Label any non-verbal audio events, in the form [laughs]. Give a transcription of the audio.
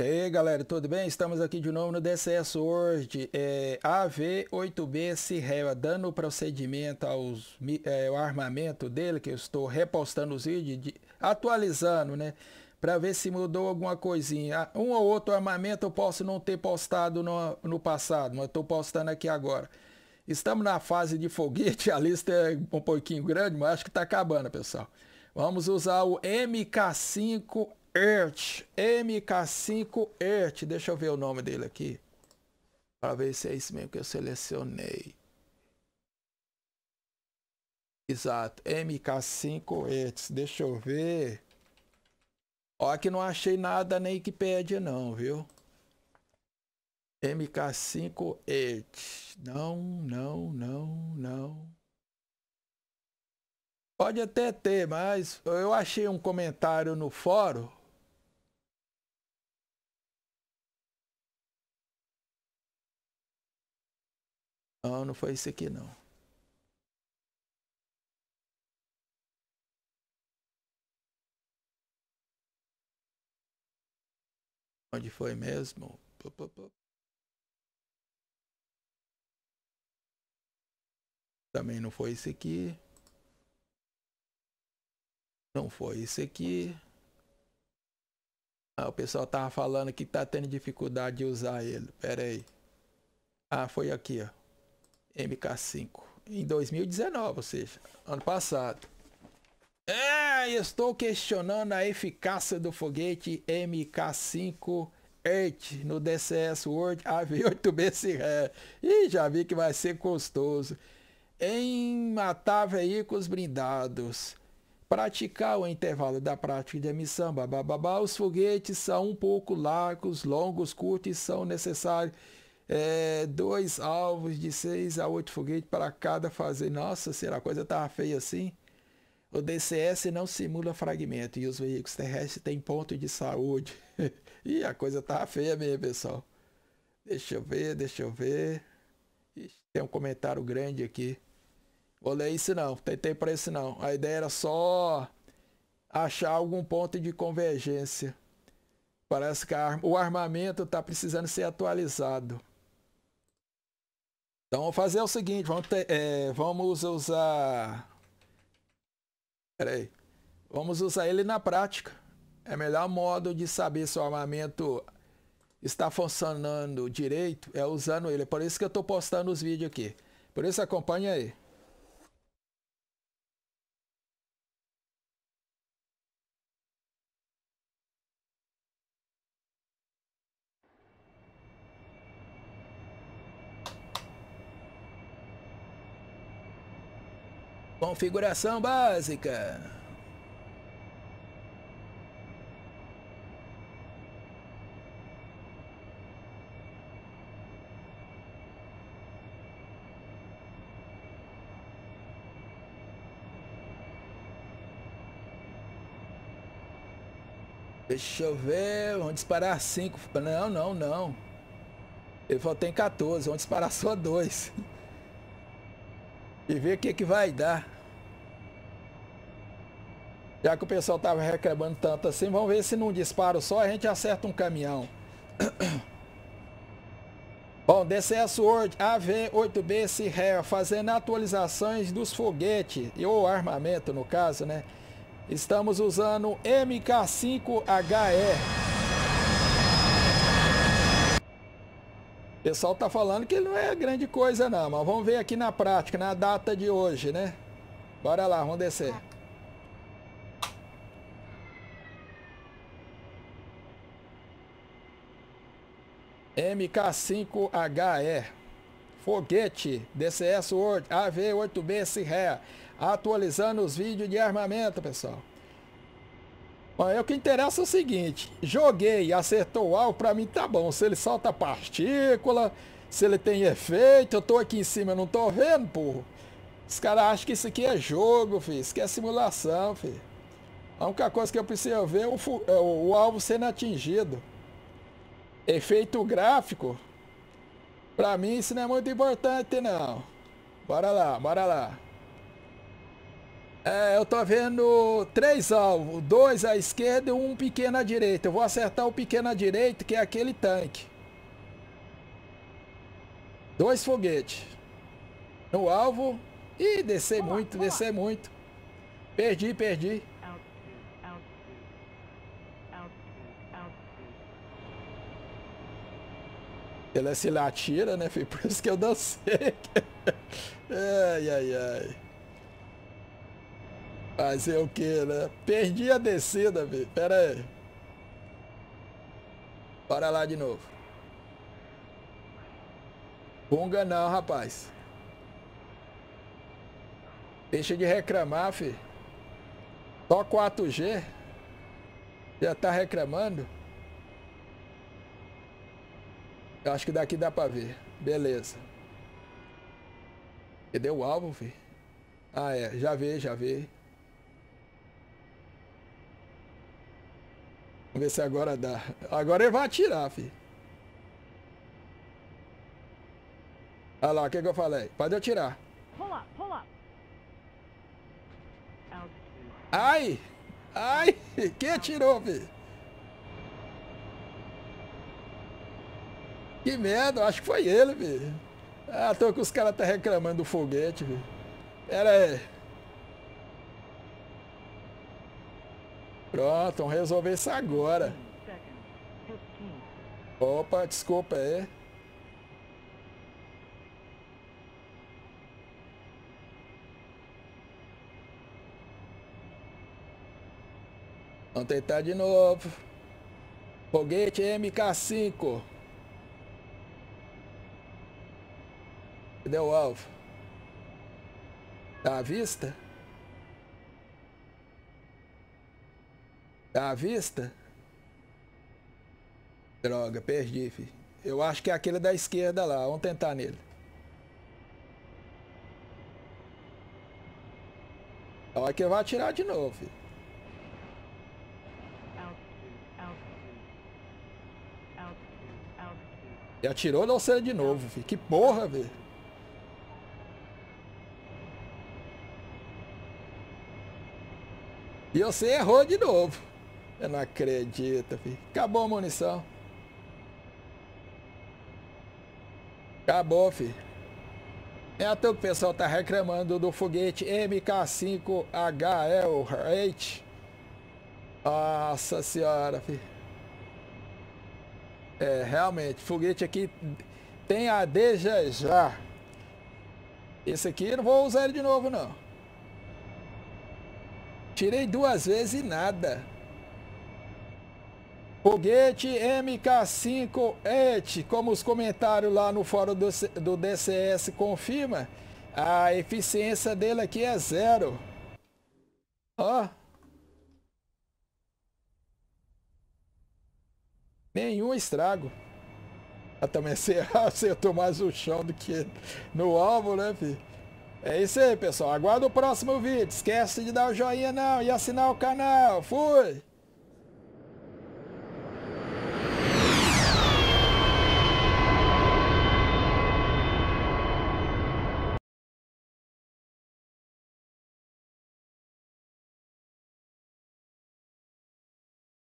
E aí galera, tudo bem? Estamos aqui de novo no DCS World é, AV8B Sirreva, dando o procedimento aos, é, ao armamento dele, que eu estou repostando os vídeos, de, atualizando, né? Para ver se mudou alguma coisinha. Ah, um ou outro armamento eu posso não ter postado no, no passado, mas estou postando aqui agora. Estamos na fase de foguete, [laughs] a lista é um pouquinho grande, mas acho que está acabando, pessoal. Vamos usar o MK5 Earth, MK5 Earth, deixa eu ver o nome dele aqui. Para ver se é isso mesmo que eu selecionei. Exato, MK5 Earth, deixa eu ver. Ó, que não achei nada na Wikipedia não, viu? MK5 Earth. Não, não, não, não. Pode até ter, mas eu achei um comentário no fórum Não, não foi esse aqui não. Onde foi mesmo? Também não foi esse aqui. Não foi esse aqui. Ah, o pessoal tava falando que tá tendo dificuldade de usar ele. Pera aí. Ah, foi aqui, ó. MK5 em 2019, ou seja, ano passado. É, estou questionando a eficácia do foguete MK5 Earth no DCS World AV8B Sierra. E já vi que vai ser custoso. Em matar veículos blindados. Praticar o intervalo da prática de emissão, bababá. Os foguetes são um pouco largos, longos, curtos e são necessários é, dois alvos de seis a oito foguetes para cada fazer. Nossa, será a coisa tá feia assim? O DCS não simula fragmento e os veículos terrestres têm ponto de saúde. e [laughs] a coisa tá feia mesmo, pessoal. Deixa eu ver, deixa eu ver. Ixi, tem um comentário grande aqui. Vou ler isso não, tentei para isso não. A ideia era só achar algum ponto de convergência. Parece que a, o armamento está precisando ser atualizado. Então vamos fazer o seguinte, vamos, ter, é, vamos usar... Pera aí. Vamos usar ele na prática. É o melhor modo de saber se o armamento está funcionando direito é usando ele. É por isso que eu estou postando os vídeos aqui. Por isso acompanha aí. Configuração básica. Deixa eu ver, vamos disparar 5. Não, não, não. Ele falou, tem 14, vamos disparar só 2. [laughs] e ver o que, é que vai dar. Já que o pessoal tava reclamando tanto assim, vamos ver se num disparo só a gente acerta um caminhão. [coughs] Bom, DCS World AV-8B Sierra fazendo atualizações dos foguetes, ou armamento no caso, né? Estamos usando MK5HE. O pessoal tá falando que não é grande coisa não, mas vamos ver aqui na prática, na data de hoje, né? Bora lá, vamos descer. MK5HE, foguete DCS Word AV8B Sirrea, atualizando os vídeos de armamento, pessoal. Bom, é o que interessa é o seguinte, joguei, acertou o alvo, pra mim tá bom. Se ele solta partícula, se ele tem efeito, eu tô aqui em cima, eu não tô vendo, porra. Os caras acham que isso aqui é jogo, filho. Isso aqui é simulação, filho. A única coisa que eu preciso ver é o, é o, o alvo sendo atingido. Efeito gráfico. Pra mim isso não é muito importante não. Bora lá, bora lá. É, eu tô vendo três alvos, dois à esquerda e um pequeno à direita. Eu vou acertar o pequeno à direita, que é aquele tanque. Dois foguetes. No alvo. Ih, descer muito, descer muito. Perdi, perdi. Ele, é se ele atira, né, filho? [laughs] Por isso que eu dancei. ai, ai, ai. Fazer é o que, né? Perdi a descida, velho. Pera aí. Para lá de novo. Bunga não, rapaz. Deixa de reclamar, filho. Só 4G. Já tá reclamando? Eu acho que daqui dá pra ver. Beleza. Cadê o alvo, fi? Ah, é. Já vê, já vê. Vamos ver se agora dá. Agora ele vai atirar, fi. Olha lá, o que, que eu falei? Pode atirar. Ai! Ai! [laughs] Quem atirou, filho? Que merda, acho que foi ele, velho. Ah, tô com os caras tá reclamando do foguete, velho. Pera aí. Pronto, vamos resolver isso agora. Opa, desculpa aí. Vamos tentar de novo. Foguete MK5. Cadê o alvo? Tá à vista? Tá à vista? Droga, perdi, filho. Eu acho que é aquele da esquerda lá. Vamos tentar nele. A hora que eu vou atirar de novo, filho. E atirou não saiu de novo, filho. Que porra, velho. E você errou de novo. Eu não acredito, filho. Acabou a munição. Acabou, filho. É até que o pessoal tá reclamando do foguete mk 5 hl Rate. Nossa senhora, filho. É, realmente, foguete aqui tem a já. Esse aqui eu não vou usar ele de novo, não. Tirei duas vezes e nada. Foguete MK5 ET, como os comentários lá no fórum do, do DCS confirma, a eficiência dele aqui é zero. Ó. Nenhum estrago. Eu ah, também [laughs] acertou mais o chão do que no alvo, né, filho? É isso aí, pessoal. Aguarda o próximo vídeo. Esquece de dar o joinha não e assinar o canal. Fui!